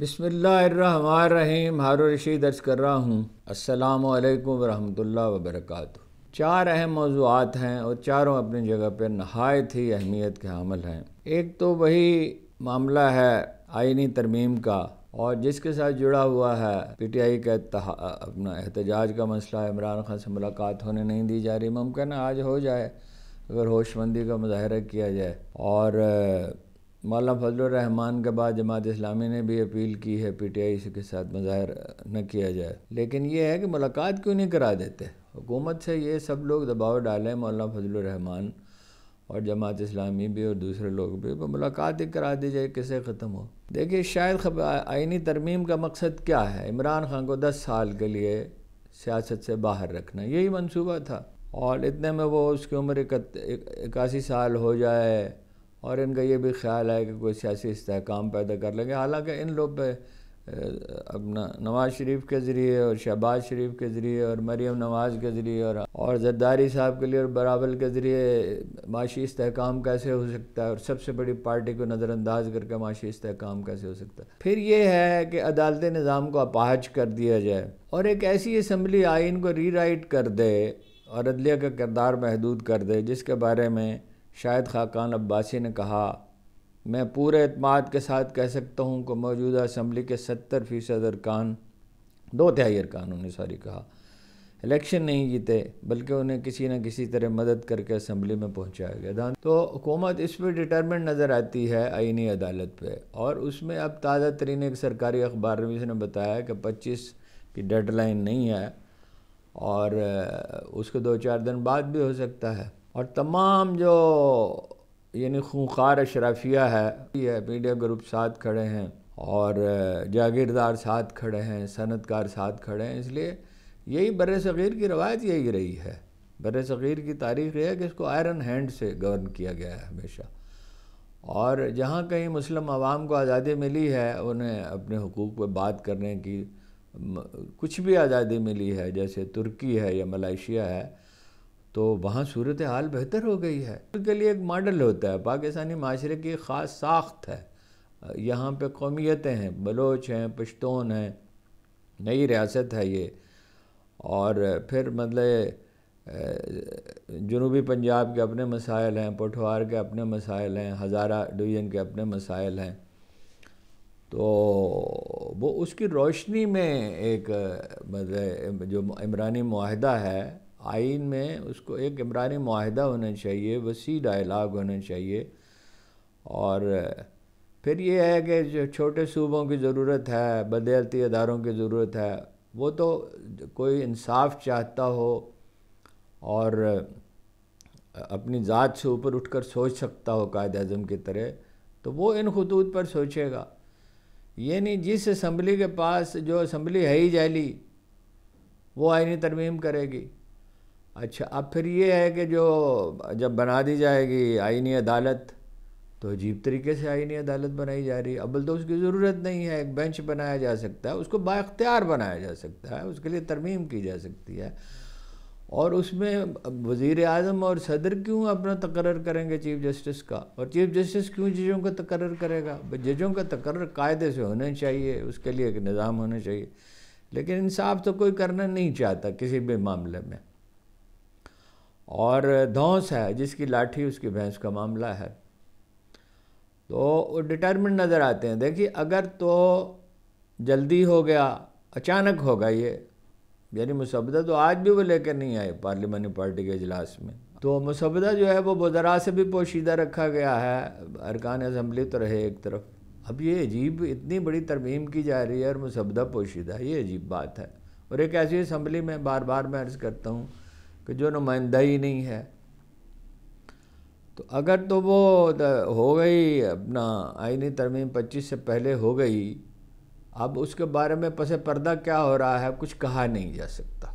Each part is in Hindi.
बिसमीम हारो रशीद दर्ज कर रहा हूँ अस्सलाम वालेकुम वरहमतुल्लाह चार अहम मौजूद हैं और चारों अपनी जगह पर नहायत ही अहमियत के हामिल हैं एक तो वही मामला है आइनी तरमीम का और जिसके साथ जुड़ा हुआ है पी टी आई का अपना एहतजाज का मसला इमरान खान से मुलाकात होने नहीं दी जा रही मुमकिन है आज हो जाए अगर होशमंदी का मुजाहरा किया जाए और मौलाना फजल रहमान के बाद जमात इस्लामी ने भी अपील की है पी टी आई के साथ मज़ाहर न किया जाए लेकिन ये है कि मुलाकात क्यों नहीं करा देते हुकूमत से ये सब लोग दबाव डालें मौलाना फजल रहमान और जमात इस्लामी भी और दूसरे लोग भी वो मुलाकात ही करा दी जाए किसे ख़त्म हो देखिए शायद आइनी तरमीम का मकसद क्या है इमरान खान को दस साल के लिए सियासत से बाहर रखना यही मनसूबा था और इतने में वो उसकी उम्र इक्यासी साल हो जाए और इनका ये भी ख्याल है कि कोई सियासी इसकाम पैदा कर लेंगे हालांकि इन लोग पे अपना नवाज़ शरीफ के ज़रिए और शहबाज शरीफ के ज़रिए और मरीम नवाज़ के ज़रिए और और जरदारी साहब के लिए और बराबर के ज़रिए माशी इसकाम कैसे हो सकता है और सबसे बड़ी पार्टी को नज़रअंदाज करके माशी इसकाम कैसे हो सकता है फिर ये है कि अदालती निज़ाम को अपाहज कर दिया जाए और एक ऐसी असम्बली आइन को री राइट कर दे और अदलिया का किरदार महदूद कर दे जिसके बारे में शायद खाकान अब्बासी ने कहा मैं पूरे अतमाद के साथ कह सकता हूँ कि मौजूदा असम्बली के सत्तर फ़ीसद अरकान दो तिहाई अरकान उन्होंने सॉरी कहा इलेक्शन नहीं जीते बल्कि उन्हें किसी न किसी तरह मदद करके असम्बली में पहुँचाया गया था तो हुकूमत इस पर डिटर्मेंट नज़र आती है आइनी अदालत पर और उसमें अब ताज़ा तरीन एक सरकारी अखबार में ने बताया कि पच्चीस की डेडलाइन नहीं है और उसके दो चार दिन बाद भी हो सकता है और तमाम जो यानी खूंखार अशराफिया है ये मीडिया ग्रुप साथ खड़े हैं और जागीरदार साथ खड़े हैं सनतकार साथ खड़े हैं इसलिए यही बर सग़ीर की रवायत यही रही है बर सग़ीर की तारीख यह है कि इसको आयरन हैंड से गवर्न किया गया है हमेशा और जहाँ कहीं मुस्लिम आवाम को आज़ादी मिली है उन्हें अपने हकूक़ पर बात करने की कुछ भी आज़ादी मिली है जैसे तुर्की है या मलेशिया है तो वहाँ सूरत हाल बेहतर हो गई है उनके लिए एक मॉडल होता है पाकिस्तानी माशरे की ख़ास साख्त है यहाँ पे कौमियतें हैं बलोच हैं पश्तून हैं नई रियासत है ये और फिर मतलब जनूबी पंजाब के अपने मसाइल हैं पठवार के अपने मसाइल हैं हज़ारा डिवीज़न के अपने मसाइल हैं तो वो उसकी रोशनी में एक मतलब जो इमरानी माहदा है आइन में उसको एक इमरानी माहदा होना चाहिए वसी डायलाग होना चाहिए और फिर ये है कि जो छोटे सूबों की ज़रूरत है बदलती इदारों की ज़रूरत है वो तो कोई इंसाफ चाहता हो और अपनी ज़ात से ऊपर उठकर सोच सकता हो कायद अजम की तरह तो वो इन खतूत पर सोचेगा ये नहीं जिस असम्बली के पास जो असम्बली है ही जाली वो आइनी तरमीम करेगी अच्छा अब फिर ये है कि जो जब बना दी जाएगी आइनी अदालत तो अजीब तरीके से आइनी अदालत बनाई जा रही है अब तो उसकी ज़रूरत नहीं है एक बेंच बनाया जा सकता है उसको बाख्तियार बनाया जा सकता है उसके लिए तरमीम की जा सकती है और उसमें वज़ी अजम और सदर क्यों अपना तकर्र करेंगे चीफ जस्टिस का और चीफ जस्टिस क्यों जजों का तकर्र करेगा जजों का तकर्र कायदे से होना चाहिए उसके लिए एक निज़ाम होना चाहिए लेकिन इंसाफ तो कोई करना नहीं चाहता किसी भी मामले में और धौस है जिसकी लाठी उसकी भैंस का मामला है तो वो डिटर्मेंट नज़र आते हैं देखिए अगर तो जल्दी हो गया अचानक होगा ये यानी मुसवदा तो आज भी वो लेकर नहीं आए पार्लियामानी पार्टी के इजलास में तो मुसवदा जो है वो बुजरा से भी पोशीदा रखा गया है अरकान असम्बली तो रहे एक तरफ अब ये अजीब इतनी बड़ी तरमीम की जा रही है और मुसवदा पोशीदा ये अजीब बात है और एक ऐसी असम्बली में बार बार मैं अर्ज़ करता हूँ कि जो नुमाइंदा ही नहीं है तो अगर तो वो हो गई अपना आइनी तरमीम पच्चीस से पहले हो गई अब उसके बारे में पसे पर्दा क्या हो रहा है कुछ कहा नहीं जा सकता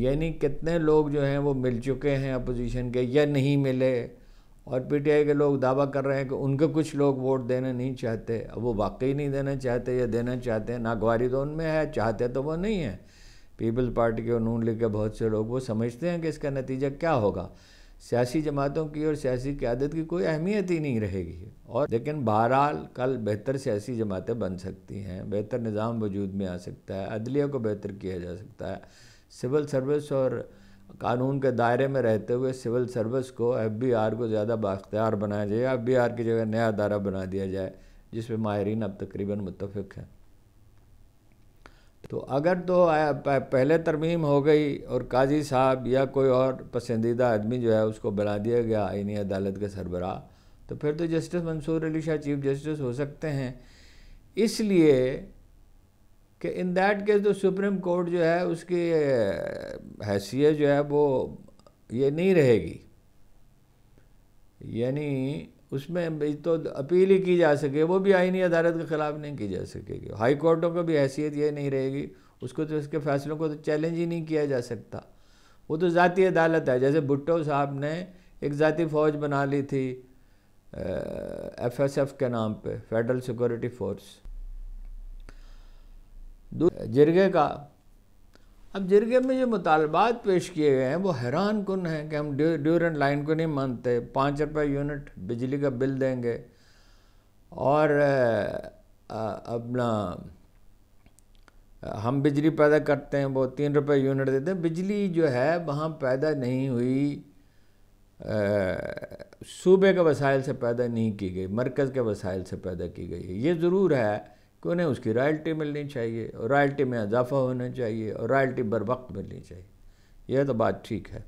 यानी कितने लोग जो हैं वो मिल चुके हैं अपोजिशन के या नहीं मिले और पीटीआई के लोग दावा कर रहे हैं कि उनके कुछ लोग वोट देना नहीं चाहते अब वो वाकई नहीं देना चाहते या देना चाहते हैं नागवारी तो उनमें है चाहते तो वो नहीं है पीपल्स पार्टी के और नून लीग के बहुत से लोग वो समझते हैं कि इसका नतीजा क्या होगा सियासी जमातों की और सियासी क्यादत की कोई अहमियत ही नहीं रहेगी और लेकिन बहरहाल कल बेहतर सियासी जमातें बन सकती हैं बेहतर निज़ाम वजूद में आ सकता है अदलिया को बेहतर किया जा सकता है सिविल सर्विस और कानून के दायरे में रहते हुए सिविल सर्विस को एफ बी आर को ज़्यादा बाख्तियार बनाया जाए एफ बी आर की जगह नया अदारा बना दिया जाए जिसमें माहरीन अब तकरीबन मुतफ़ हैं तो अगर तो पहले तरमीम हो गई और काजी साहब या कोई और पसंदीदा आदमी जो है उसको बना दिया गया आइनी अदालत के सरबराह तो फिर तो justice Mansoor Ali Shah chief justice हो सकते हैं इसलिए कि इन दैट केस तो सुप्रीम कोर्ट जो है उसकी हैसियत जो है वो ये नहीं रहेगी यानी उसमें तो अपील ही की जा सके वो भी आईनी अदालत के ख़िलाफ़ नहीं की जा सकेगी हाई कोर्टों को भी हैसियत ये नहीं रहेगी उसको तो उसके फैसलों को तो चैलेंज ही नहीं किया जा सकता वो तो ज़ाती अदालत है जैसे भुट्टो साहब ने एक ज़ाती फ़ौज बना ली थी एफ एस एफ के नाम पे फेडरल सिक्योरिटी फोर्स जिरगे का अब जिरगे में जो मुतालबात पेश किए गए हैं वो हैरान कन हैं कि हम ड्यूरेंट लाइन को नहीं मानते पाँच रुपये यूनिट बिजली का बिल देंगे और अपना हम बिजली पैदा करते हैं वो तीन रुपये यूनिट देते हैं बिजली जो है वहाँ पैदा नहीं हुई सूबे के वसाइल से पैदा नहीं की गई मरकज़ के वसाइल से पैदा की गई है ये ज़रूर है कि उन्हें उसकी रॉयल्टी मिलनी चाहिए और रॉयल्टी में इजाफा होना चाहिए और रॉयल्टी बर वक्त मिलनी चाहिए यह तो बात ठीक है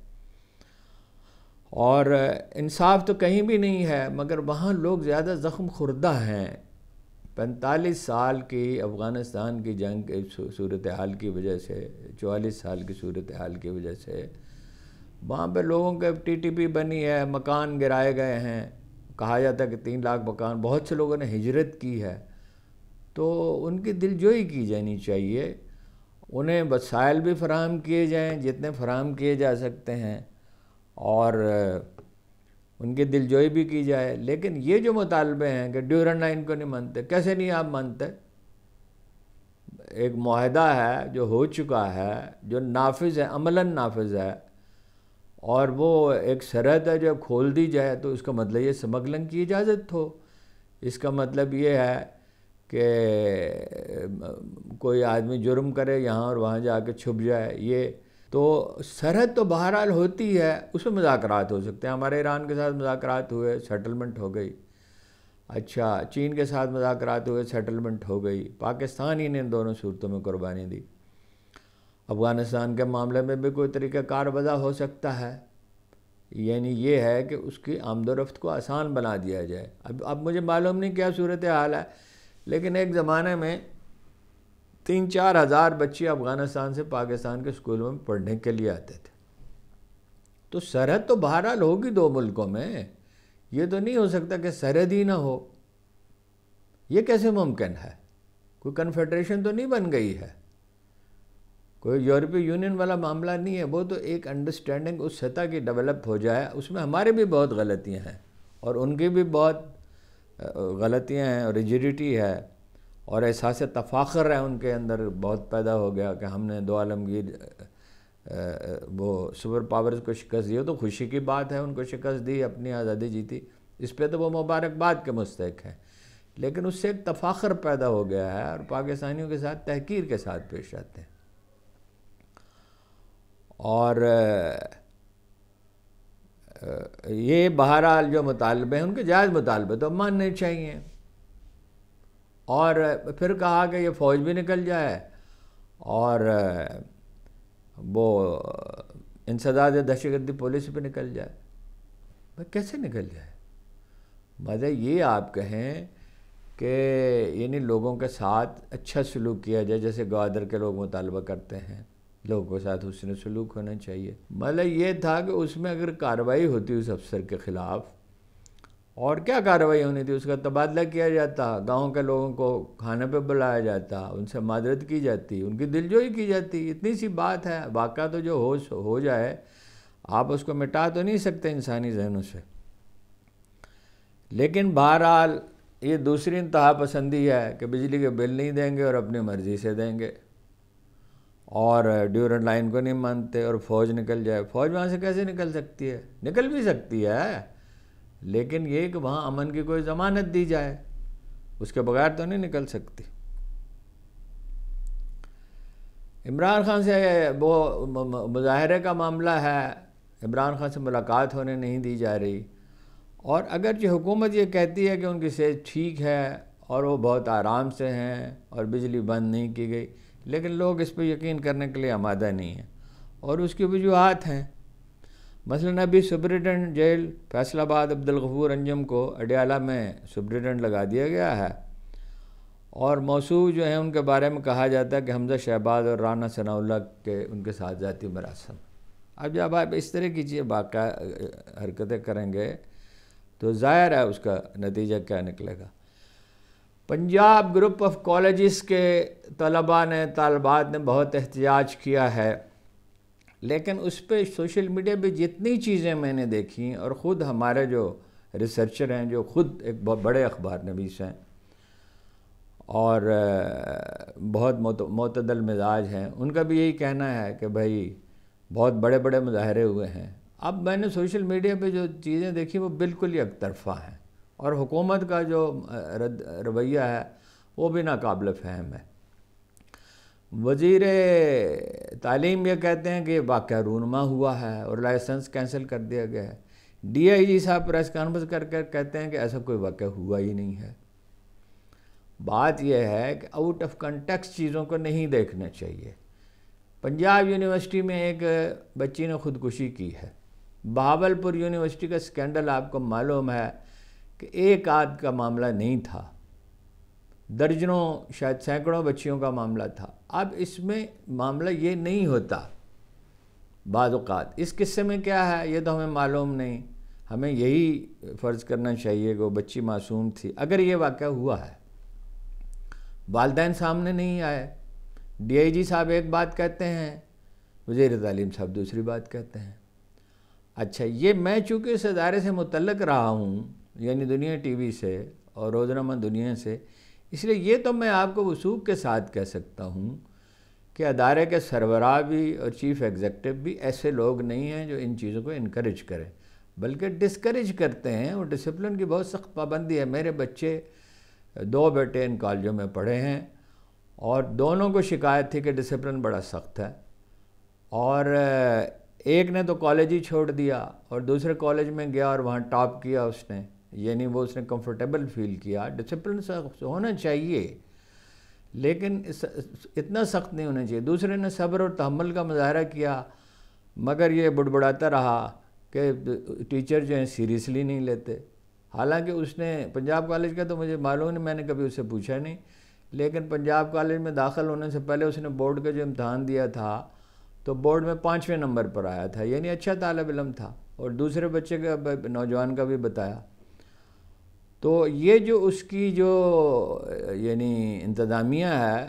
और इंसाफ तो कहीं भी नहीं है मगर वहाँ लोग ज़्यादा ज़ख्म खुर्दा हैं पैंतालीस साल की अफ़गानिस्तान की जंग सूरत हाल की वजह से चवालीस साल की सूरत हाल की वजह से वहाँ पे लोगों के टीटीपी बनी है मकान गिराए गए हैं कहा जाता है कि तीन लाख मकान बहुत से लोगों ने हिजरत की है तो उनकी दिलजोई की जानी चाहिए उन्हें वसाइल भी फराहम किए जाएँ जितने फराहम किए जा सकते हैं और उनकी दिलजोई भी की जाए लेकिन ये जो मुतालबे हैं कि ड्यूरन लाइन को नहीं मानते कैसे नहीं आप मानते एक माहदा है जो हो चुका है जो नाफिज है अमला नाफिज है और वो एक सरहद है जो खोल दी जाए तो इसका मतलब ये समगलन की इजाज़त हो इसका मतलब ये है कि कोई आदमी जुर्म करे यहाँ और वहाँ कर छुप जाए ये तो सरहद तो बहरहाल होती है उसमें मुजाकरात हो सकते हैं हमारे ईरान के साथ मुजाकरात हुए सेटलमेंट हो गई अच्छा चीन के साथ मुजाकरात हुए सेटलमेंट हो गई पाकिस्तान ही ने इन दोनों सूरतों में कुर्बानी दी अफ़गानिस्तान के मामले में भी कोई तरीका वजह हो सकता है यानी ये है कि उसकी आमदोरफ्त को आसान बना दिया जाए अब अब मुझे मालूम नहीं क्या सूरत हाल है लेकिन एक ज़माने में तीन चार हज़ार बच्चे अफ़गानिस्तान से पाकिस्तान के स्कूलों में पढ़ने के लिए आते थे तो सरहद तो बहरहाल होगी दो मुल्कों में ये तो नहीं हो सकता कि सरहद ही ना हो ये कैसे मुमकिन है कोई कन्फेडरेशन तो नहीं बन गई है कोई यूरोपीय यूनियन वाला मामला नहीं है वो तो एक अंडरस्टैंडिंग उस सतह की डेवलप हो जाए उसमें हमारे भी बहुत गलतियां हैं और उनकी भी बहुत गलतियाँ हैं रिजिडिटी है और एहसास तफाखर है उनके अंदर बहुत पैदा हो गया कि हमने दो आलमगीर वो सुपर पावर्स को शिकस्त दी हो तो खुशी की बात है उनको शिकस्त दी अपनी आज़ादी जीती इस पर तो वो मुबारकबाद के मुस्तक हैं लेकिन उससे एक तफाखर पैदा हो गया है और पाकिस्तानियों के साथ तहकीर के साथ पेश आते हैं और ये बहरहाल जो मुतालबे हैं उनके जायज़ मुतालबे तो मानने चाहिए और फिर कहा कि ये फ़ौज भी निकल जाए और वो इंसदाद दहशतगर्दी पुलिस भी निकल जाए भाई कैसे निकल जाए मज़े ये आप कहें कि यानी लोगों के साथ अच्छा सलूक किया जाए जैसे ग्वादर के लोग मुतालबा करते हैं लोगों के साथ उसने सलूक होना चाहिए मतलब ये था कि उसमें अगर कार्रवाई होती उस अफसर के ख़िलाफ़ और क्या कार्रवाई होनी थी उसका तबादला किया जाता गांव के लोगों को खाने पे बुलाया जाता उनसे मदद की जाती उनकी दिलजोई की जाती इतनी सी बात है वाक़ा तो जो हो हो जाए आप उसको मिटा तो नहीं सकते इंसानी जहनों से लेकिन बहरहाल ये दूसरी इंतहा पसंदी है कि बिजली के बिल नहीं देंगे और अपनी मर्ज़ी से देंगे और ड्यूरेंट लाइन को नहीं मानते और फौज निकल जाए फौज वहाँ से कैसे निकल सकती है निकल भी सकती है लेकिन ये कि वहाँ अमन की कोई ज़मानत दी जाए उसके बगैर तो नहीं निकल सकती इमरान खान से वो मुजाहरे का मामला है इमरान खान से मुलाकात होने नहीं दी जा रही और अगर जो हुकूमत ये कहती है कि उनकी सेहत ठीक है और वो बहुत आराम से हैं और बिजली बंद नहीं की गई लेकिन लोग इस पर यकीन करने के लिए आमादा नहीं है और उसकी वजूहत हैं मसलन अभी सुप्रिटेंडेंट जेल फैसलाबाद अब्दुलगफूर अंजम को अडयाला में सुप्रिटेंडेंट लगा दिया गया है और मौसू जो है उनके बारे में कहा जाता है कि हमजा शहबाज और राना सनाउल्ला के उनके साथ ज़ाती मरासम अब जब आप इस तरह की चीज़ बाका हरकतें करेंगे तो ज़ाहिर है उसका नतीजा क्या निकलेगा पंजाब ग्रुप ऑफ कॉलेज़ के तलबा ने तलबात ने बहुत एहतजाज किया है लेकिन उस पर सोशल मीडिया पर जितनी चीज़ें मैंने देखी और ख़ुद हमारे जो रिसर्चर हैं जो ख़ुद एक बहुत बड़े अखबार नवीस हैं और बहुत मतदल मिजाज हैं उनका भी यही कहना है कि भाई बहुत बड़े बड़े मुजाहरे हुए हैं अब मैंने सोशल मीडिया पे जो चीज़ें देखी वो बिल्कुल ही एक तरफा हैं और हुकूमत का जो रवैया है वो भी नाकबिल फहम है वज़ीर तालीम ये कहते हैं कि वाक़ रूनमा हुआ है और लाइसेंस कैंसिल कर दिया गया है डी आई जी साहब प्रेस कॉन्फ्रेंस कर कर कहते हैं कि ऐसा कोई वाक़ हुआ ही नहीं है बात यह है कि आउट ऑफ कंटेक्स चीज़ों को नहीं देखना चाहिए पंजाब यूनिवर्सिटी में एक बच्ची ने खुदकुशी की है बहावलपुर यूनिवर्सिटी का स्कैंडल आपको मालूम है कि एक आद का मामला नहीं था दर्जनों शायद सैकड़ों बच्चियों का मामला था अब इसमें मामला ये नहीं होता बाद इस किस्से में क्या है ये तो हमें मालूम नहीं हमें यही फ़र्ज़ करना चाहिए कि वो बच्ची मासूम थी अगर ये वाक़ हुआ है वालदेन सामने नहीं आए डीआईजी साहब एक बात कहते हैं वजीर तालीम साहब दूसरी बात कहते हैं अच्छा ये मैं चूँकि इस अदारे से मुतलक रहा हूँ यानी दुनिया टीवी से और रोज़नामा दुनिया से इसलिए ये तो मैं आपको वसूख के साथ कह सकता हूँ कि अदारे के सरबरा भी और चीफ़ एग्जेक्टिव भी ऐसे लोग नहीं हैं जो इन चीज़ों को इनक्रेज करें बल्कि डिस्करेज करते हैं और डिसिप्लिन की बहुत सख्त पाबंदी है मेरे बच्चे दो बेटे इन कॉलेजों में पढ़े हैं और दोनों को शिकायत थी कि डिसिप्लिन बड़ा सख्त है और एक ने तो कॉलेज ही छोड़ दिया और दूसरे कॉलेज में गया और वहाँ टॉप किया उसने यानी वो उसने कंफर्टेबल फील किया डिसिप्लिन होना चाहिए लेकिन इस, इतना सख्त नहीं होना चाहिए दूसरे ने सब्र और तहमल का मुजाहरा किया मगर ये बुड़बुड़ाता रहा कि टीचर जो हैं सीरियसली नहीं लेते हालांकि उसने पंजाब कॉलेज का तो मुझे मालूम नहीं मैंने कभी उससे पूछा नहीं लेकिन पंजाब कॉलेज में दाखिल होने से पहले उसने बोर्ड का जो इम्तहान दिया था तो बोर्ड में पाँचवें नंबर पर आया था यानी अच्छा तालब इलम था और दूसरे बच्चे का नौजवान का भी बताया तो ये जो उसकी जो यानी इंतज़ामिया है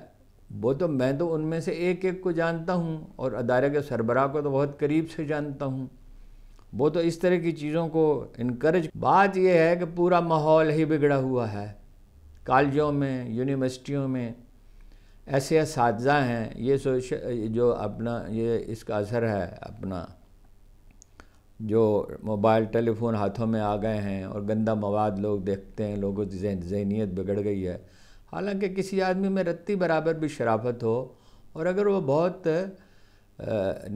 वो तो मैं तो उनमें से एक एक को जानता हूँ और अदारे के सरबरा को तो बहुत करीब से जानता हूँ वो तो इस तरह की चीज़ों को इनक्रेज बात यह है कि पूरा माहौल ही बिगड़ा हुआ है कॉलेजों में यूनिवर्सिटियों में ऐसे इस हैं ये सोश जो अपना ये इसका असर है अपना जो मोबाइल टेलीफोन हाथों में आ गए हैं और गंदा मवाद लोग देखते हैं लोगों की जहन जहनीत बिगड़ गई है हालांकि किसी आदमी में रत्ती बराबर भी शराफत हो और अगर वो बहुत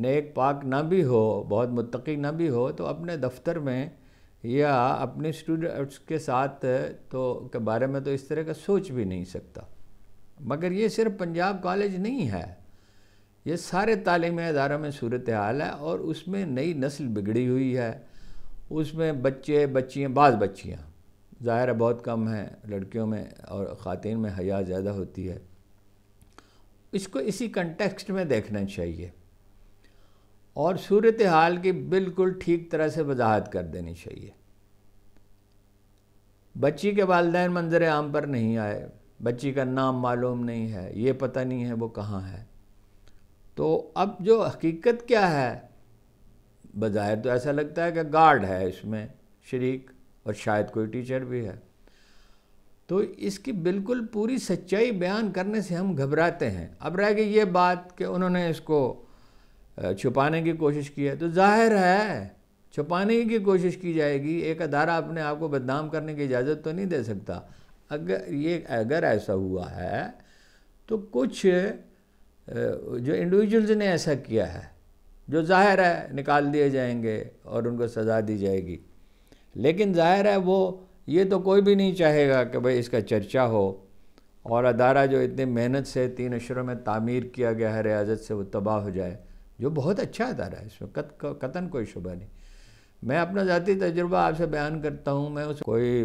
नेक पाक ना भी हो बहुत मुतकी ना भी हो तो अपने दफ्तर में या अपने स्टूडेंट्स के साथ तो के बारे में तो इस तरह का सोच भी नहीं सकता मगर ये सिर्फ पंजाब कॉलेज नहीं है ये सारे तालीमी अदारों में सूरत हाल है और उसमें नई नस्ल बिगड़ी हुई है उसमें बच्चे बच्चियाँ बाज़ बच्चियाँ ज़ाहिर बहुत कम हैं लड़कियों में और ख़वान में हया ज़्यादा होती है इसको इसी कंटेक्स्ट में देखना चाहिए और सूरत हाल की बिल्कुल ठीक तरह से वजाहत कर देनी चाहिए बच्ची के वालदेन मंजर आम पर नहीं आए बच्ची का नाम मालूम नहीं है ये पता नहीं है वो कहाँ है तो अब जो हकीकत क्या है बज़ाहिर तो ऐसा लगता है कि गार्ड है इसमें शरीक और शायद कोई टीचर भी है तो इसकी बिल्कुल पूरी सच्चाई बयान करने से हम घबराते हैं अब रह गई ये बात कि उन्होंने इसको छुपाने की कोशिश की है तो जाहिर है छुपाने की कोशिश की जाएगी एक अदारा अपने आप को बदनाम करने की इजाज़त तो नहीं दे सकता अगर ये अगर ऐसा हुआ है तो कुछ जो इंडिविजुअल्स ने ऐसा किया है जो जाहिर है निकाल दिए जाएंगे और उनको सज़ा दी जाएगी लेकिन जाहिर है वो ये तो कोई भी नहीं चाहेगा कि भाई इसका चर्चा हो और अदारा जो इतनी मेहनत से तीन अशरों में तामीर किया गया है रियाजत से वो तबाह हो जाए जो बहुत अच्छा अदारा है इसमें कत कतन कोई शुबा नहीं मैं अपना ज़ाती तजुर्बा आपसे बयान करता हूँ मैं उस कोई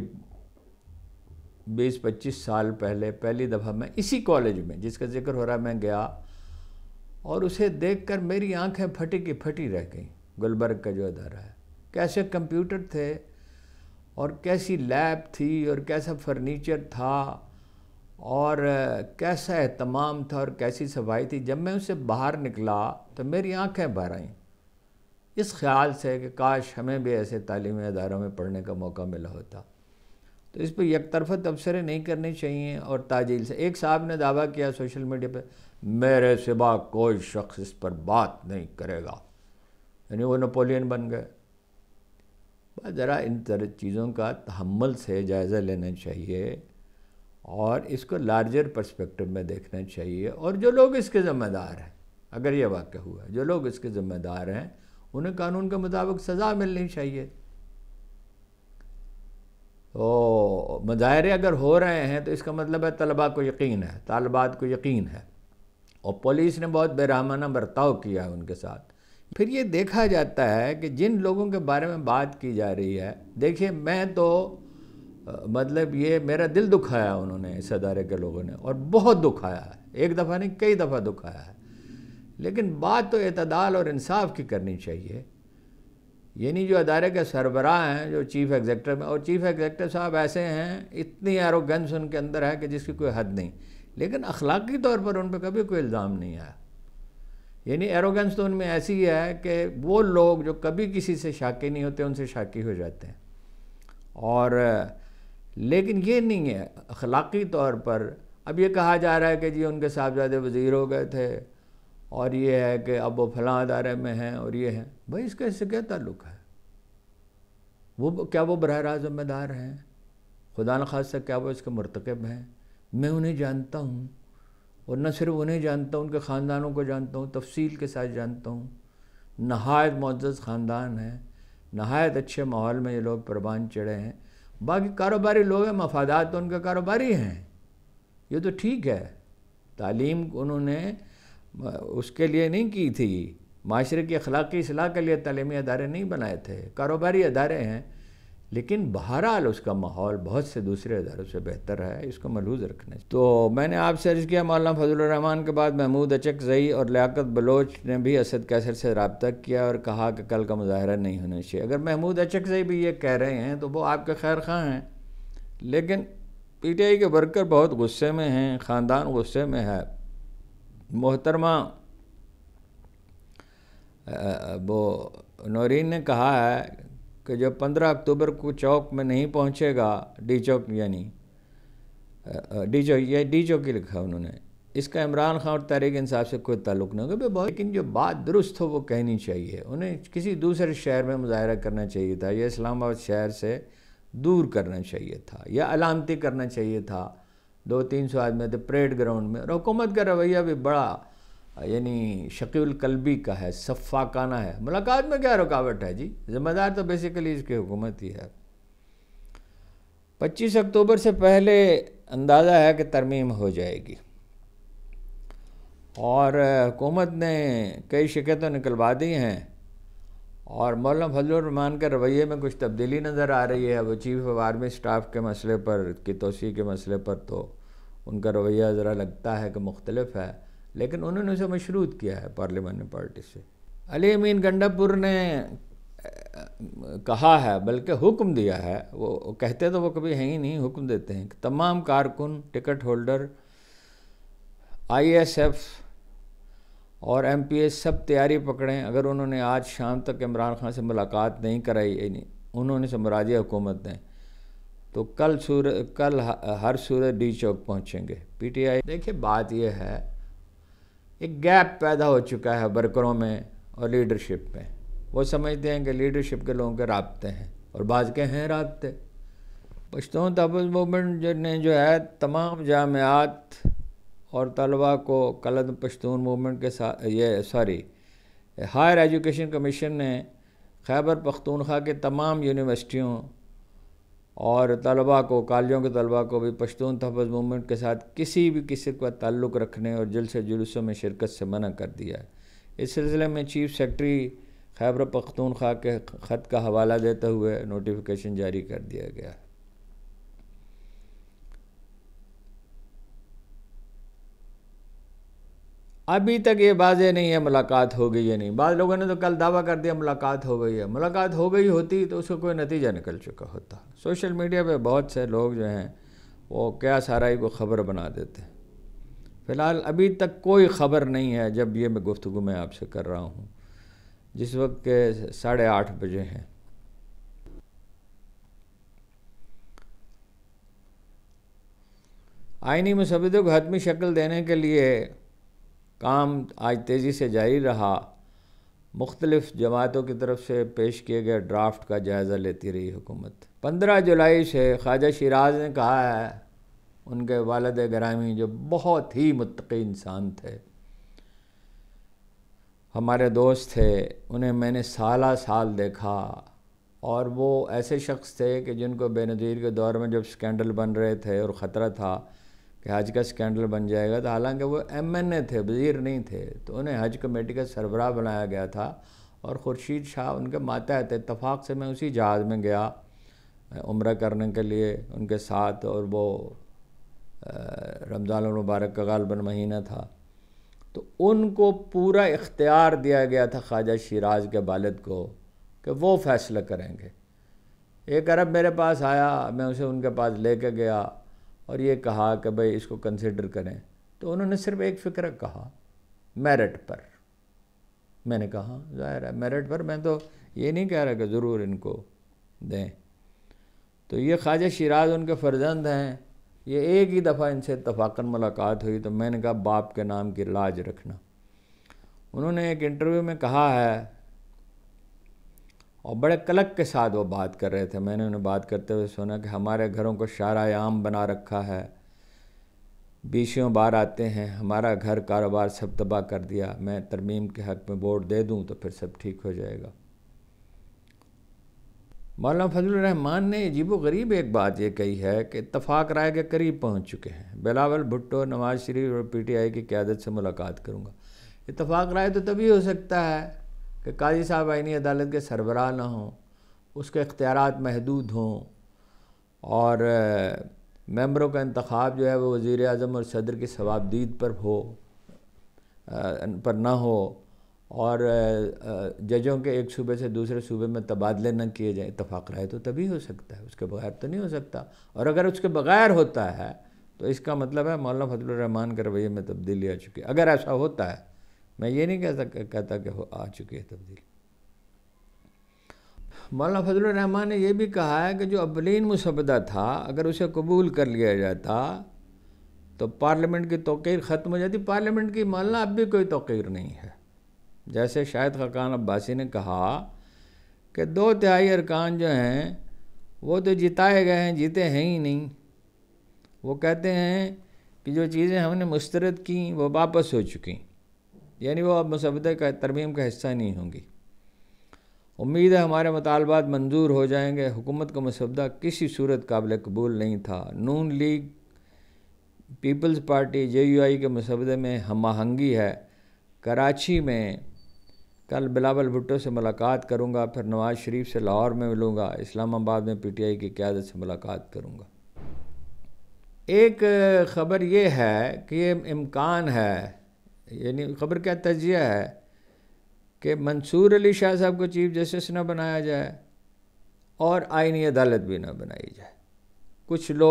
बीस पच्चीस साल पहले पहली दफ़ा मैं इसी कॉलेज में जिसका जिक्र हो रहा मैं गया और उसे देखकर मेरी आंखें फटी की फटी रह गईं गुलबर्ग का जो अदारा है कैसे कंप्यूटर थे और कैसी लैब थी और कैसा फर्नीचर था और कैसा एहतमाम था और कैसी सफाई थी जब मैं उसे बाहर निकला तो मेरी आंखें भर आईं इस ख्याल से कि काश हमें भी ऐसे तालीमी अदारों में पढ़ने का मौका मिला होता तो इस पर यकतरफा तबसरे नहीं करने चाहिए और ताजील से एक साहब ने दावा किया सोशल मीडिया पर मेरे सिवा कोई शख्स इस पर बात नहीं करेगा यानी वो नपोलियन बन गए ज़रा इन तरह चीज़ों का तहमल से जायज़ा लेना चाहिए और इसको लार्जर पर्सपेक्टिव में देखना चाहिए और जो लोग इसके ज़िम्मेदार हैं अगर ये वाक़ हुआ जो लोग इसके ज़िम्मेदार हैं उन्हें कानून के मुताबिक सज़ा मिलनी चाहिए तो मुजाहरे अगर हो रहे हैं तो इसका मतलब है तलबा को यकीन है तलबात को यकीन है और पुलिस ने बहुत बेरहमाना बर्ताव किया है उनके साथ फिर ये देखा जाता है कि जिन लोगों के बारे में बात की जा रही है देखिए मैं तो मतलब ये मेरा दिल दुखाया उन्होंने इस अदारे के लोगों ने और बहुत दुखाया है एक दफ़ा नहीं कई दफ़ा दुखाया है लेकिन बात तो अतदाल और इंसाफ की करनी चाहिए यानी जो अदारे के सरबराह हैं जो चीफ़ एग्जेक्टिव और चीफ़ एग्जेक्टिव साहब ऐसे हैं इतनी एरोगेंस उनके अंदर है कि जिसकी कोई हद नहीं लेकिन अखलाकी तौर पर उन पर कभी कोई इल्ज़ाम नहीं आया यानी एरोगेंस तो उनमें ऐसी ही है कि वो लोग जो कभी किसी से शाकी नहीं होते उनसे शाकी हो जाते हैं और लेकिन ये नहीं है अखलाकी तौर पर अब ये कहा जा रहा है कि जी उनके साहबजादे वज़ीर हो गए थे और ये है कि अब वो फलां अदारे में हैं और ये हैं भाई इसका इससे क्या ताल्लुक है वो क्या वो बरह रिम्मेदार ज़िम्मेदार हैं खुदा न खासा क्या वो इसके मरतकब हैं मैं उन्हें जानता हूँ और न सिर्फ उन्हें जानता हूँ उनके ख़ानदानों को जानता हूँ तफसील के साथ जानता हूँ नहायत मज्ज़ ख़ानदान है नहायत अच्छे माहौल में ये लोग प्रबान चढ़े हैं बाकी कारोबारी लोग हैं मफादात तो उनके कारोबारी हैं ये तो ठीक है तालीम उन्होंने उसके लिए नहीं की थी माशरे की अखलाकी असलाह के लिए तलीमी अदारे नहीं बनाए थे कारोबारी अदारे हैं लेकिन बहरहाल उसका माहौल बहुत से दूसरे इदारों से बेहतर है इसको मलूज रखना तो मैंने आपसे अर्ज़ किया मौलाना फजलरहमान के बाद महमूद अचक जई और लियाकत बलोच ने भी असद कैसर से रबता किया और कहा कि कल का मुजाहरा नहीं होना चाहिए अगर महमूद अचक जई भी ये कह रहे हैं तो वो आपके खैर खां हैं लेकिन पी टी आई के वर्कर बहुत गुस्से में हैं ख़ानदान गुस्से में है मोहतरमा वो नौरीन ने कहा है कि जब 15 अक्टूबर को चौक में नहीं पहुंचेगा डी चौक यानी डी चौक ये डी चौक ही लिखा उन्होंने इसका इमरान खान और तहरीक इंसाफ से कोई ताल्लुक नहीं होगा बहुत लेकिन जो बात दुरुस्त हो वो कहनी चाहिए उन्हें किसी दूसरे शहर में मुजाहरा करना चाहिए था या इस्लामाबाद शहर से दूर करना चाहिए था या अलामती करना चाहिए था दो तीन सौ आदमी थे परेड ग्राउंड में और हुकूमत का रवैया भी बड़ा यानी शकील कलबी का है सफ़ाकाना है मुलाकात में क्या रुकावट है जी ज़िम्मेदार तो बेसिकली इसकी हुकूमत ही है पच्चीस अक्टूबर से पहले अंदाज़ा है कि तरमीम हो जाएगी और हुकूमत ने कई शिकायतें निकलवा दी हैं और मौलाना फजलरहमान के रवैये में कुछ तब्दीली नज़र आ रही है वो चीफ़ ऑफ आर्मी स्टाफ के मसले पर की तोसी के मसले पर तो उनका रवैया ज़रा लगता है कि मुख्तलफ है लेकिन उन्होंने उसे मशरूत किया है पार्लियामान पार्टी से अली अमीन गंडापुर ने कहा है बल्कि हुक्म दिया है वो कहते तो वो कभी हैं ही नहीं हुक्म देते हैं कि तमाम कारकुन टिकट होल्डर आईएसएफ और एमपीएस सब तैयारी पकड़ें अगर उन्होंने आज शाम तक इमरान खान से मुलाकात नहीं कराई नहीं उन्होंने से मराज हुकूमत दें तो कल सूर कल हर सूरत डी चौक पहुँचेंगे आई देखिए बात यह है एक गैप पैदा हो चुका है वर्करों में और लीडरशिप में वो समझते हैं कि लीडरशिप के लोगों के रबते हैं और बाज के हैं रबते पश्तों तबल तो मूवमेंट ने जो है तमाम जामियात और तलबा को कलद पश्तून मूवमेंट के साथ ये सॉरी हायर एजुकेशन कमीशन ने खैबर पख्तूनख्वा के तमाम यूनिवर्सिटियों और तलबा को कालजों के तलबा को भी पश्तून तहफ़ मूवमेंट के साथ किसी भी किसी का ताल्लुक़ रखने और जलसे जुलूसों में शिरकत से मना कर दिया है इस सिलसिले में चीफ सेक्रटरी खैबर पख्तूनख्वा के ख़त का हवाला देते हुए नोटिफिकेशन जारी कर दिया गया है अभी तक ये बाजे नहीं है मुलाकात हो गई या नहीं बाद लोगों ने तो कल दावा कर दिया मुलाकात हो गई है मुलाकात हो गई होती तो उसका कोई नतीजा निकल चुका होता सोशल मीडिया पे बहुत से लोग जो हैं वो क्या सारा ही को ख़बर बना देते हैं फ़िलहाल अभी तक कोई ख़बर नहीं है जब ये मैं गुफ्तु में आपसे कर रहा हूँ जिस वक्त के साढ़े आठ बजे हैं आइनी मुसविदों को हतमी शक्ल देने के लिए काम आज तेज़ी से जारी रहा मुख्तलिफ जमातों की तरफ से पेश किए गए ड्राफ्ट का जायज़ा लेती रही हुकूमत पंद्रह जुलाई से ख्वाजा शराज ने कहा है उनके वालद ग्रामी जो बहुत ही मतकी इंसान थे हमारे दोस्त थे उन्हें मैंने साला साल देखा और वो ऐसे शख्स थे कि जिनको बेनज़ीर के दौर में जब स्कैंडल बन रहे थे और ख़तरा था कि हज का स्कैंडल बन जाएगा तो हालांकि वो एम एन ए थे वज़ीर नहीं थे तो उन्हें हज कमेटी का सरबराह बनाया गया था और खुर्शीद शाह उनके मातहत इतफ़ाक़ से मैं उसी जहाज़ में गया उम्र करने के लिए उनके साथ और वो रमज़ान मुबारक का गालबन महीना था तो उनको पूरा इख्तियार दिया गया था ख्वाजा शराज के वालद को कि वो फ़ैसला करेंगे एक अरब मेरे पास आया मैं उसे उनके पास ले कर गया और ये कहा कि भाई इसको कंसिडर करें तो उन्होंने सिर्फ एक फ़िक्र कहा मेरिट पर मैंने कहा ज़ाहिर है मेरिट पर मैं तो ये नहीं कह रहा कि ज़रूर इनको दें तो ये ख्वाजा शराज उनके फर्जंद हैं ये एक ही दफ़ा इनसे इतफाक़न मुलाकात हुई तो मैंने कहा बाप के नाम की लाज रखना उन्होंने एक इंटरव्यू में कहा है और बड़े कलक के साथ वो बात कर रहे थे मैंने उन्हें बात करते हुए सुना कि हमारे घरों को शारायाम बना रखा है बीसियों बार आते हैं हमारा घर कारोबार सब तबाह कर दिया मैं तरमीम के हक़ में वोट दे दूं तो फिर सब ठीक हो जाएगा मौलाना रहमान ने अजीब गरीब एक बात ये कही है कि इतफाक़ राय के करीब पहुंच चुके हैं बिलावल भुट्टो नवाज शरीफ और पीटीआई की क्यादत से मुलाकात करूंगा इतफाक़ राय तो तभी हो सकता है कि काजी साहब आइनी अदालत के सरबराह ना हों उसके अख्तियार महदूद हों और मेम्बरों का इंतखब जो है वो वज़ी अजम और सदर की सवाबदीद पर हो पर ना हो और जजों के एक सूबे से दूसरे सूबे में तबादले न किए जाएँ इतफाक़ रहे तो तभी हो सकता है उसके बगैर तो नहीं हो सकता और अगर उसके बगैर होता है तो इसका मतलब है मौलाना फजलरहमान के रवैये में तब्दीली आ चुकी है अगर ऐसा होता है मैं ये नहीं कह कहता कि हो आ चुकी है तब्दीली मौलाना फजल रहमान ने यह भी कहा है कि जो अबलिन मुसबदा था अगर उसे कबूल कर लिया जाता तो पार्लियामेंट की तोकीर ख़त्म हो जाती पार्लियामेंट की मौलाना अब भी कोई तोकीर नहीं है जैसे शायद खकान अब्बासी ने कहा कि दो तिहाई अरकान जो हैं वो तो जिताए गए हैं जीते हैं ही नहीं वो कहते हैं कि जो चीज़ें हमने मुस्तरद की वो वापस हो चुकी यानी वो अब मुसवदे का तरमीम का हिस्सा नहीं होंगी उम्मीद है हमारे मुतालबात मंजूर हो जाएंगे हुकूमत का मुसवदा किसी सूरत काबिल कबूल नहीं था नून लीग पीपल्स पार्टी जे यू आई के मुसवदे में हम आहंगी है कराची में कल बिलावल भुट्टो से मुलाकात करूंगा फिर नवाज़ शरीफ से लाहौर में मिलूंगा इस्लामाबाद में पीटीआई की क्यादत से मुलाकात करूंगा एक ख़बर ये है कि ये इम्कान है यानी खबर क्या तजिया है कि मंसूर अली शाह साहब को चीफ जस्टिस ना बनाया जाए और आइनी अदालत भी ना बनाई जाए कुछ लो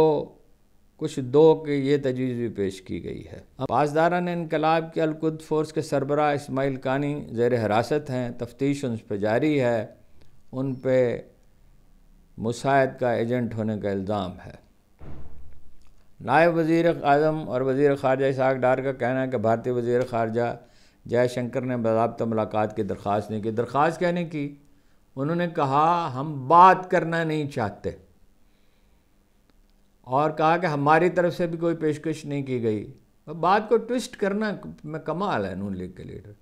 कुछ दो के ये तजवीज़ भी पेश की गई है अब पासदारा ने इनकलाब के अलकुद फोर्स के सरबरा इसमाइल कानी जेर हिरासत हैं तफ्तीश उन पर जारी है उन पर मुसायद का एजेंट होने का इल्ज़ाम है नायब वज़ी अजम और वज़ी ख़ारजा इसहाक डार का कहना है कि भारतीय वज़ी ख़ारजा जयशंकर ने बाबा मुलाकात की दरख्वास्त नहीं की दरख्वास्त क्या नहीं की उन्होंने कहा हम बात करना नहीं चाहते और कहा कि हमारी तरफ से भी कोई पेशकश नहीं की गई तो बात को ट्विस्ट करना में कमाल है नून लीग के लीडर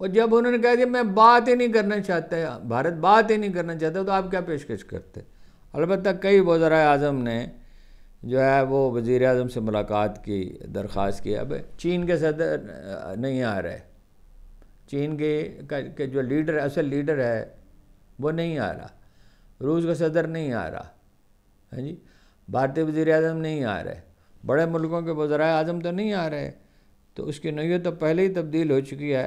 और जब उन्होंने कह दिया मैं बात ही नहीं करना चाहता भारत बात ही नहीं करना चाहता तो आप क्या पेशकश करते अलबत् कई वज़रा अजम ने जो है वो वज़ी अजम से मुलाकात की दरख्वास्त की अब चीन के सदर नहीं आ रहे चीन के के जो लीडर असल लीडर है वो नहीं आ रहा रूस का सदर नहीं आ रहा है हाँ जी भारतीय वज़ी अजम नहीं आ रहे बड़े मुल्कों के वज़रा अजम तो नहीं आ रहे तो उसकी नोयत तो पहले ही तब्दील हो चुकी है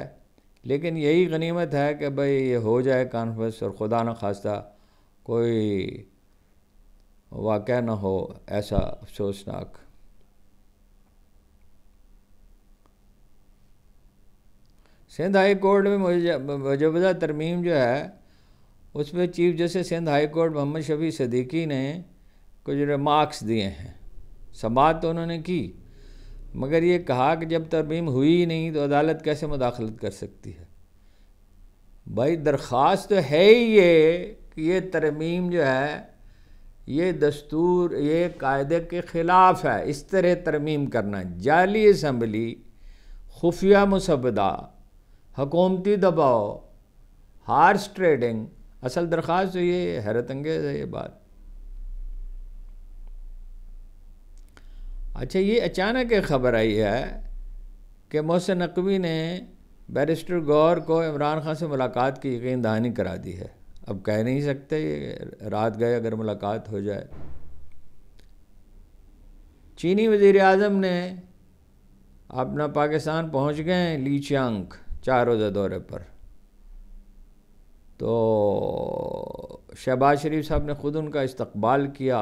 लेकिन यही गनीमत है कि भाई ये हो जाए कॉन्फ्रेंस और खुदा न खास्ता कोई वाक़ न हो ऐसा अफसोसनाक सिंध हाई कोर्ट में वजबदा तरमीम जो है उसमें chief justice Sindh high court Muhammad Shafi Siddiqui ने कुछ रिमार्क्स दिए हैं समात तो उन्होंने की मगर ये कहा कि जब तरमीम हुई ही नहीं तो अदालत कैसे मुदाखलत कर सकती है भाई दरख्वास्त तो है ही ये कि ये तरमीम जो है ये दस्तूर ये कायदे के ख़िलाफ़ है इस तरह तरमीम करना जाली असम्बली खुफिया मुसबदा हकूमती दबाव हार्स ट्रेडिंग असल दरख्वास्त तो ये हैरत अंगेज है ये बात अच्छा ये अचानक एक ख़बर आई है कि मोहसिन नकवी ने बैरिस्टर गौर को इमरान खान से मुलाकात की यकीन दहानी करा दी है अब कह नहीं सकते रात गए अगर मुलाकात हो जाए चीनी वजीर अजम ने अपना पाकिस्तान पहुंच गए ली चांग चार रोज़ा दौरे पर तो शहबाज शरीफ साहब ने ख़ुद उनका इस्तकबाल किया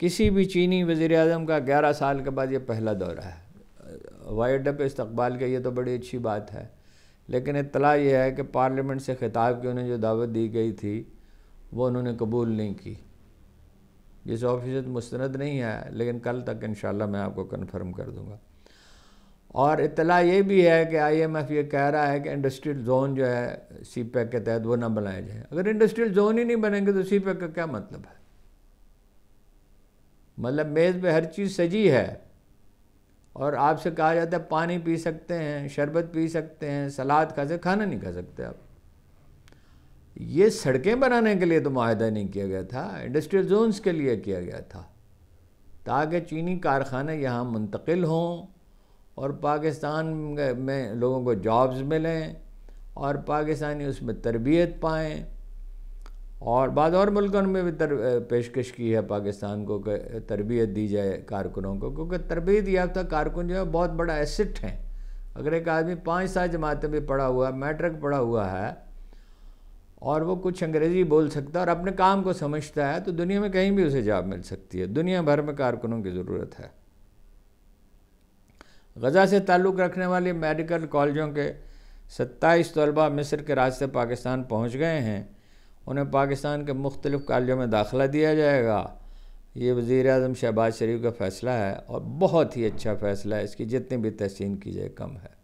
किसी भी चीनी वजीर अजम का ग्यारह साल के बाद ये पहला दौरा है वाई अड्डे पर इस्तकबाल किया ये तो बड़ी अच्छी बात है लेकिन इतला यह है कि पार्लियामेंट से खिताब की उन्हें जो दावत दी गई थी वो उन्होंने कबूल नहीं की जिस ऑफिसत मुस्ंद नहीं है लेकिन कल तक इन मैं आपको कन्फर्म कर दूँगा और इतला ये भी है कि आई एम एफ़ ये कह रहा है कि इंडस्ट्रियल जोन जो है सी पैक e के तहत वो ना बनाए जाए अगर इंडस्ट्रियल जोन ही नहीं बनेंगे तो सी पैक e का क्या मतलब है मतलब मेज़ पे हर चीज़ सजी है और आपसे कहा जाता है पानी पी सकते हैं शरबत पी सकते हैं सलाद खा सकते खाना नहीं खा सकते आप ये सड़कें बनाने के लिए तो माहदा नहीं किया गया था इंडस्ट्रियल जोन्स के लिए किया गया था ताकि चीनी कारखाने यहाँ मुंतकिल हों और पाकिस्तान में लोगों को जॉब्स मिलें और पाकिस्तानी उसमें तरबियत पाएँ और बाद और मुल्कों में भी तर पेशकश की है पाकिस्तान को तरबियत दी जाए कारकुनों को क्योंकि तरबियत याफ्ता कारकुन जो है बहुत बड़ा एसिट हैं अगर एक आदमी पाँच सात जमातें में पढ़ा हुआ है मैट्रिक पढ़ा हुआ है और वो कुछ अंग्रेज़ी बोल सकता है और अपने काम को समझता है तो दुनिया में कहीं भी उसे जॉब मिल सकती है दुनिया भर में कारकुनों की ज़रूरत है गज़ा से ताल्लुक़ रखने वाले मेडिकल कॉलेजों के सत्ताईस तलबा मिस्र के रास्ते पाकिस्तान पहुँच गए हैं उन्हें पाकिस्तान के मुख्तलिफ़ कॉलेजों में दाखिला दिया जाएगा ये वज़ी अजम शहबाज शरीफ का फ़ैसला है और बहुत ही अच्छा फ़ैसला है इसकी जितनी भी तहसीन की जाए कम है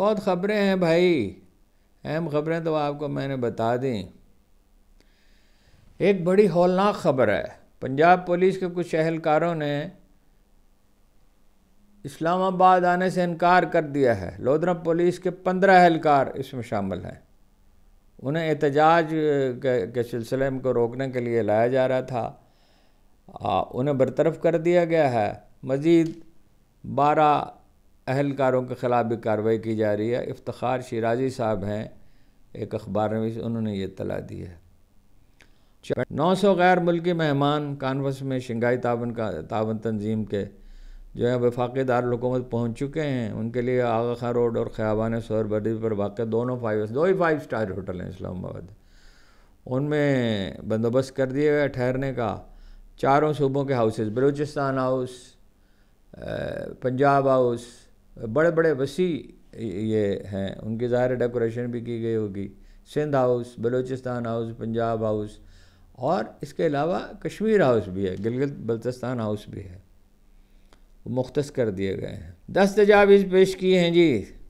बहुत ख़बरें हैं भाई अहम ख़बरें तो आपको मैंने बता दी एक बड़ी हौलनाक ख़बर है पंजाब पुलिस के कुछ अहलकारों ने इस्लामाबाद आने से इनकार कर दिया है लोधरा पुलिस के पंद्रह अहलकार इसमें शामिल हैं उन्हें एहतजाज के सिलसिले को रोकने के लिए लाया जा रहा था आ, उन्हें बरतरफ कर दिया गया है मज़ीद बारह अहलकारों के ख़िलाफ़ भी कार्रवाई की जा रही है इफ्तार शराजी साहब हैं एक अखबार नवीस उन्होंने ये तला दी है नौ सौ गैर मुल्की मेहमान कानवस में शंघाई तावन का तावन तंजीम के जो है वफाक दारकूमत पहुँच चुके हैं उनके लिए आगा खां रोड और ख़याबान सोर बर्दी पर वाक़ दोनों फाइव दो ही फाइव स्टार होटल हैं इस्लामाबाद उनमें बंदोबस्त कर दिया गया ठहरने का चारों सूबों के houses Balochistan house Punjab house बड़े बड़े वसी ये हैं उनकी ज़ाहिर डेकोरेशन भी की गई होगी Sindh house Balochistan house Punjab house और इसके अलावा कश्मीर हाउस भी है गिलगित बल्तिस्तान हाउस भी है मुख्त कर दिए गए हैं दस तजावीज़ पेश किए हैं जी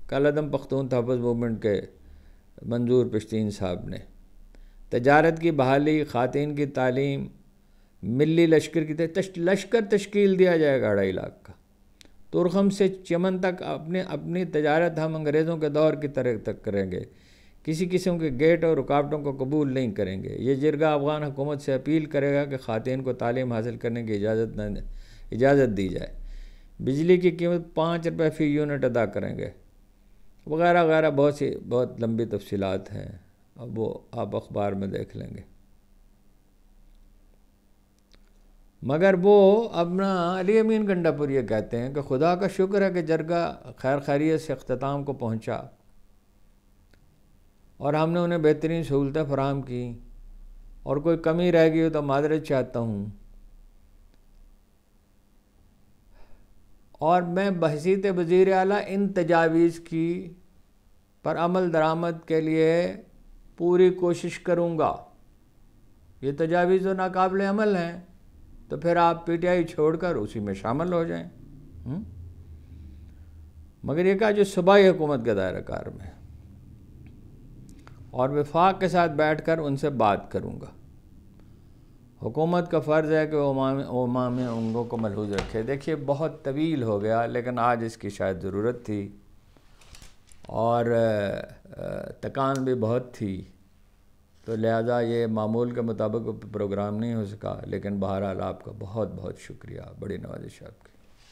कलदम पख्तून तहफ़ मूवमेंट के मंजूर पश्तीन साहब ने तजारत की बहाली ख़ातन की तालीम मिली लश्कर की तश, लश्कर तश्कील दिया जाएगा अढ़ाई लाख का तुरखम से चमन तक अपने अपनी तजारत हम अंग्रेज़ों के दौर की तरह तक करेंगे किसी किस्म के गेट और रुकावटों को कबूल नहीं करेंगे ये जिरगा अफ़गान हुकूमत से अपील करेगा कि खातन को तालीम हासिल करने की इजाज़त न इजाज़त दी जाए बिजली की कीमत पाँच रुपये फी यूनिट अदा करेंगे वगैरह वगैरह बहुत सी बहुत लंबी तफसीत हैं अब वो आप अखबार में देख लेंगे मगर वो अपना अली अमीन गंडापुर ये कहते हैं कि खुदा का शुक्र है कि जरगा खैर खैरियत से अख्ताम को पहुंचा और हमने उन्हें बेहतरीन सहूलतें फराम की और कोई कमी रह गई हो तो मादरत चाहता हूँ और मैं बहसीत वज़ी अला इन तजावीज़ की पर अमल दरामद के लिए पूरी कोशिश करूँगा ये तजावीज़ तो नाकबिल अमल हैं तो फिर आप पी टी आई छोड़ कर उसी में शामिल हो जाएँ हम्म? मगर ये कहा जो सूबाई हुकूमत के दायरा कार में और विफाक के साथ बैठ कर उनसे बात करूँगा हुकूमत का फ़र्ज़ है कि ओमा उंगों को मलहूज रखे देखिए बहुत तवील हो गया लेकिन आज इसकी शायद ज़रूरत थी और तकान भी बहुत थी तो लिहाजा ये मामूल के मुताबिक प्रोग्राम नहीं हो सका लेकिन बहरहाल आपका बहुत बहुत शुक्रिया बड़ी नवाजिश आपकी